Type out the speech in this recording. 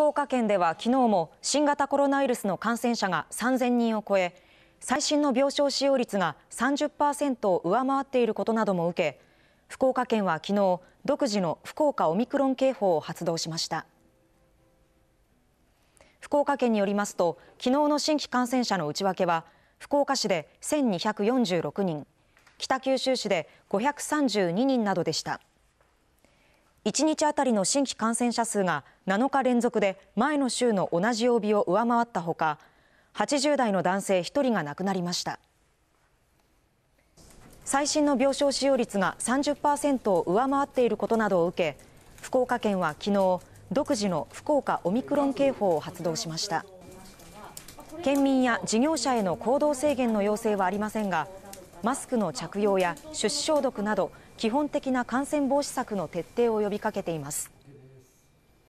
福岡県では昨日も新型コロナウイルスの感染者が3000人を超え最新の病床使用率が30%を上回っていることなども受け福岡県は昨日独自の福岡オミクロン警報を発動しました福岡県によりますと昨日の新規感染者の内訳は福岡市で1246人北九州市で532人などでした1日当たりの新規感染者数が7日連続で前の週の同じ曜日を上回ったほか80代の男性1人が亡くなりました最新の病床使用率が30%を上回っていることなどを受け福岡県は昨日独自の福岡オミクロン警報を発動しました県民や事業者への行動制限の要請はありませんがマスクの着用や手指消毒など基本的な感染防止策の徹底を呼びかけています。